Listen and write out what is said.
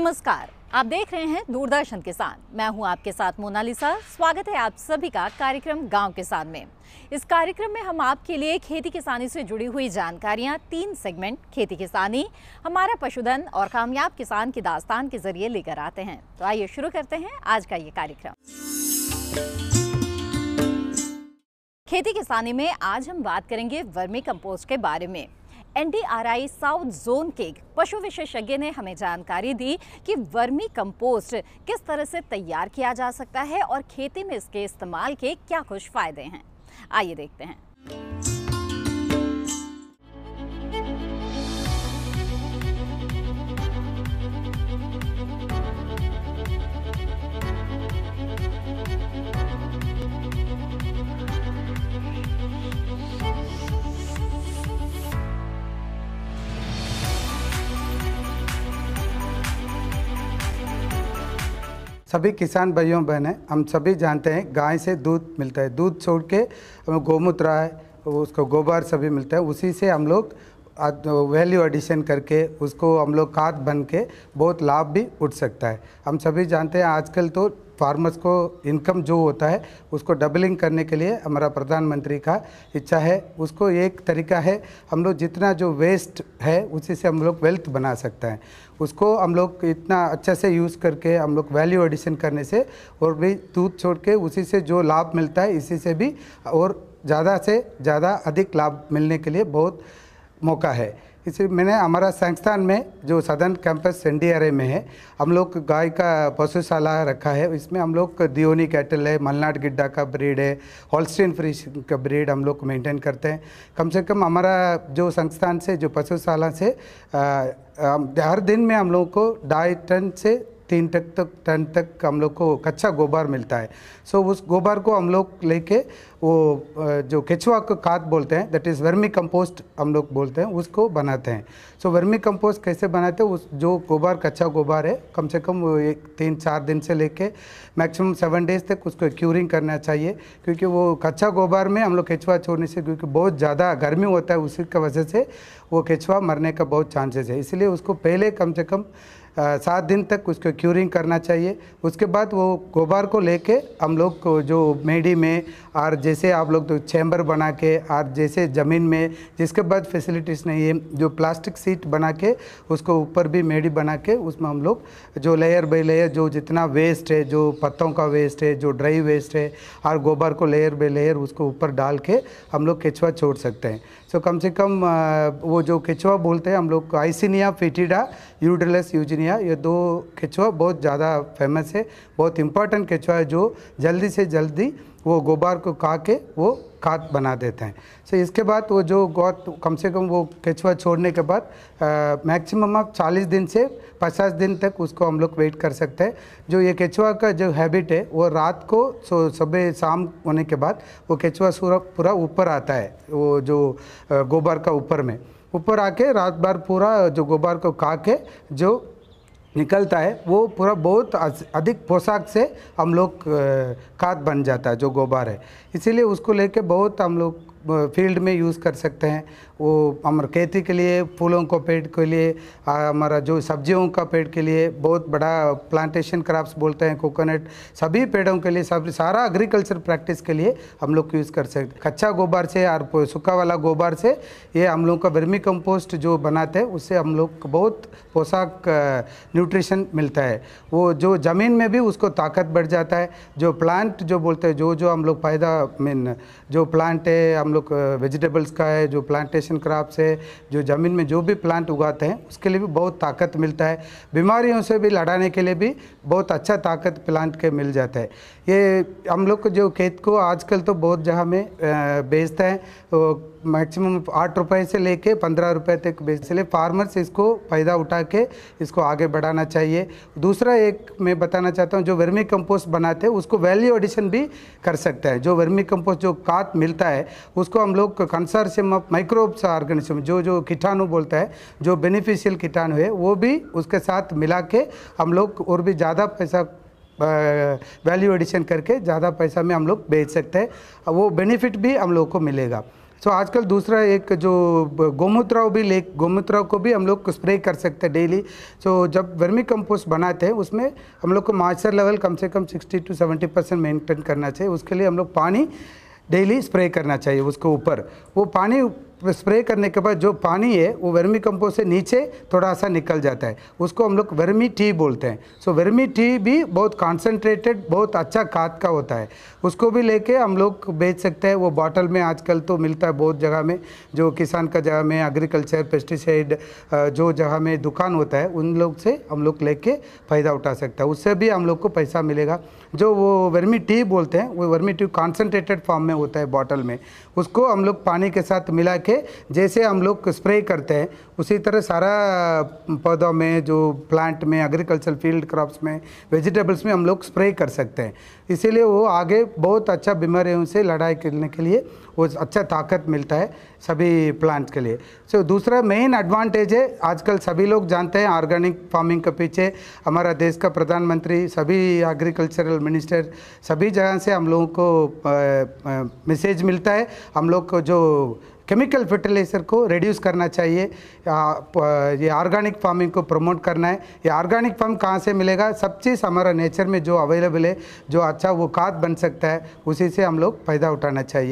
नमस्कार आप देख रहे हैं दूरदर्शन किसान मैं हूं आपके साथ मोनालिसा स्वागत है आप सभी का कार्यक्रम गांव किसान में इस कार्यक्रम में हम आपके लिए खेती किसानी से जुड़ी हुई जानकारियां तीन सेगमेंट खेती किसानी हमारा पशुधन और कामयाब किसान की दास्तान के जरिए लेकर आते हैं तो आइए शुरू करते हैं आज का ये कार्यक्रम खेती किसानी में आज हम बात करेंगे वर्मी कंपोस्ट के बारे में एनडीआरआई साउथ जोन के पशु विशेषज्ञ ने हमें जानकारी दी कि वर्मी कंपोस्ट किस तरह से तैयार किया जा सकता है और खेती में इसके इस्तेमाल के क्या कुछ फायदे हैं आइए देखते हैं सभी किसान भाइयों बहनें हम सभी जानते हैं गाय से दूध मिलता है दूध छोड़ के हमें गोमूत्र है उसको गोबर सभी मिलता है उसी से हम लोग वैल्यू एडिशन करके उसको हम लोग खाद बन के बहुत लाभ भी उठ सकता है हम सभी जानते हैं आजकल तो फार्मर्स को इनकम जो होता है उसको डबलिंग करने के लिए हमारा प्रधानमंत्री का इच्छा है उसको एक तरीका है हम लोग जितना जो वेस्ट है उसी से हम लोग वेल्थ बना सकते हैं उसको हम लोग इतना अच्छे से यूज़ करके हम लोग वैल्यू एडिशन करने से और भी दूध छोड़ के उसी से जो लाभ मिलता है इसी से भी और ज़्यादा से ज़्यादा अधिक लाभ मिलने के लिए बहुत मौका है इसलिए मैंने हमारा संस्थान में जो सदन कैंपस एन में है हम लोग गाय का पशुशाला रखा है इसमें हम लोग दियोनी कैटल है मलनाड गिड्डा का ब्रीड है हॉलस्टीन फ्रिश का ब्रीड हम लोग मेंटेन करते हैं कम से कम हमारा जो संस्थान से जो पशुशाला से आ, आ, हर दिन में हम लोगों को ढाई टन से तीन तक तक टन तक हम लोग को कच्चा गोबर मिलता है सो so, उस गोबर को हम लोग लेके वो जो केचुआ का खाद बोलते हैं दैट इज़ वर्मी कंपोस्ट हम लोग बोलते हैं उसको बनाते हैं सो so, वर्मी कंपोस्ट कैसे बनाते हैं उस जो गोबर कच्चा गोबर है कम से कम वो एक तीन चार दिन से लेके मैक्सिमम सेवन डेज तक उसको क्यूरिंग करना चाहिए क्योंकि वो कच्चा गोबर में हम लोग केचुआ छोड़ने से क्योंकि बहुत ज़्यादा गर्मी होता है उसी की वजह से वो केचुआ मरने का बहुत चांसेस है इसलिए उसको पहले कम से कम सात दिन तक उसको क्यूरिंग करना चाहिए उसके बाद वो गोबर को लेके हम लोग को जो मेडी में और जैसे आप लोग तो चैम्बर बना के और जैसे ज़मीन में जिसके बाद फैसिलिटीज़ नहीं है जो प्लास्टिक सीट बना के उसको ऊपर भी मेडी बना के उसमें हम लोग जो लेयर बाई लेयर जो जितना वेस्ट है जो पत्तों का वेस्ट है जो ड्राई वेस्ट है और गोबर को लेयर बाई लेयर उसको ऊपर डाल के हम लोग केचुआ छोड़ सकते हैं सो कम से कम वो जो केचुआ बोलते हैं हम लोग आइसिनिया फिटिडा यूडलेस यूजिनिया कन्हैया ये दो केचुआ बहुत ज़्यादा फेमस है बहुत इम्पोर्टेंट केचुआ है जो जल्दी से जल्दी वो गोबर को का के वो खाद बना देते हैं सो so, इसके बाद वो जो गौत कम से कम वो केचुआ छोड़ने के बाद मैक्सिमम आप 40 दिन से 50 दिन तक उसको हम लोग वेट कर सकते हैं जो ये केचुआ का जो हैबिट है वो रात को सो सुबह शाम होने के बाद वो केचुआ पूरा ऊपर आता है वो जो गोबर का ऊपर में ऊपर आके रात भर पूरा जो गोबर को खा के जो निकलता है वो पूरा बहुत अधिक पोशाक से हम लोग खाद बन जाता है जो गोबर है इसीलिए उसको लेके बहुत हम लोग फील्ड में यूज़ कर सकते हैं वो हमारे खेती के लिए फूलों को पेड़ के लिए हमारा जो सब्जियों का पेड़ के लिए बहुत बड़ा प्लांटेशन क्रॉप्स बोलते हैं कोकोनट सभी पेड़ों के लिए सब सारा एग्रीकल्चर प्रैक्टिस के लिए हम लोग यूज़ कर सकते कच्चा गोबर से और सूखा वाला गोबर से ये हम लोग का वर्मी कंपोस्ट जो बनाते हैं उससे हम लोग को बहुत पोशाक न्यूट्रिशन मिलता है वो जो ज़मीन में भी उसको ताकत बढ़ जाता है जो प्लांट जो बोलते हैं जो जो हम लोग पैदा मीन जो प्लांट है हम लोग लोग वेजिटेबल्स का है जो प्लांटेशन क्रॉप्स है जो ज़मीन में जो भी प्लांट उगाते हैं उसके लिए भी बहुत ताकत मिलता है बीमारियों से भी लड़ाने के लिए भी बहुत अच्छा ताकत प्लांट के मिल जाता है ये हम लोग जो खेत को आजकल तो बहुत जगह में बेचते हैं मैक्सिमम आठ रुपए से लेके पंद्रह रुपए तक बेचले फार्मर्स इसको फ़ायदा उठा के इसको आगे बढ़ाना चाहिए दूसरा एक मैं बताना चाहता हूँ जो वर्मी कंपोस्ट बनाते हैं उसको वैल्यू एडिशन भी कर सकता है जो वर्मी कंपोस्ट जो कात मिलता है उसको हम लोग कंसर्सियम ऑफ माइक्रोब्स ऑर्गेनिज्म जो जो कीटाणु बोलता है जो बेनिफिशियल कीटाणु है वो भी उसके साथ मिला के हम लोग और भी ज़्यादा पैसा वैल्यू एडिशन करके ज़्यादा पैसा में हम लोग बेच सकते हैं वो बेनिफिट भी हम लोग को मिलेगा सो so, आजकल दूसरा एक जो गोमूत्राव भी ले गोमूत्राव को भी हम लोग स्प्रे कर सकते हैं डेली सो so, जब वर्मी कंपोस्ट बनाते हैं उसमें हम लोग को मॉइस्चर लेवल कम से कम 60 टू 70 परसेंट मेनटेन करना चाहिए उसके लिए हम लोग पानी डेली स्प्रे करना चाहिए उसके ऊपर वो पानी स्प्रे करने के बाद जो पानी है वो वर्मी कंपोस्ट से नीचे थोड़ा सा निकल जाता है उसको हम लोग वर्मी टी बोलते हैं सो so, वर्मी टी भी बहुत कॉन्सेंट्रेटेड बहुत अच्छा खाद का होता है उसको भी लेके हम लोग बेच सकते हैं वो बॉटल में आजकल तो मिलता है बहुत जगह में जो किसान का जगह में एग्रीकल्चर पेस्टिसाइड जो जगह में दुकान होता है उन लोग से हम लोग लेके फ़ायदा उठा सकता है उससे भी हम लोग को पैसा मिलेगा जो वो वर्मी टी बोलते हैं वो वर्मी टी कॉन्सेंट्रेटेड फॉर्म में होता है बॉटल में उसको हम लोग पानी के साथ मिला के जैसे हम लोग स्प्रे करते हैं उसी तरह सारा पौधों में जो प्लांट में एग्रीकल्चर फील्ड क्रॉप्स में वेजिटेबल्स में हम लोग स्प्रे कर सकते हैं इसीलिए वो आगे बहुत अच्छा बीमारियों से लड़ाई करने के लिए वो अच्छा ताकत मिलता है सभी प्लांट्स के लिए सो so, दूसरा मेन एडवांटेज है आजकल सभी लोग जानते हैं ऑर्गेनिक फार्मिंग के पीछे हमारा देश का प्रधानमंत्री सभी एग्रीकल्चरल मिनिस्टर सभी जगह से हम लोगों को मैसेज मिलता है हम लोग को जो केमिकल फर्टिलाइज़र को रिड्यूस करना चाहिए ये ऑर्गेनिक फार्मिंग को प्रमोट करना है ये ऑर्गेनिक फार्म कहाँ से मिलेगा सब चीज़ हमारा नेचर में जो अवेलेबल है जो अच्छा वो खाद बन सकता है उसी से हम लोग फ़ायदा उठाना चाहिए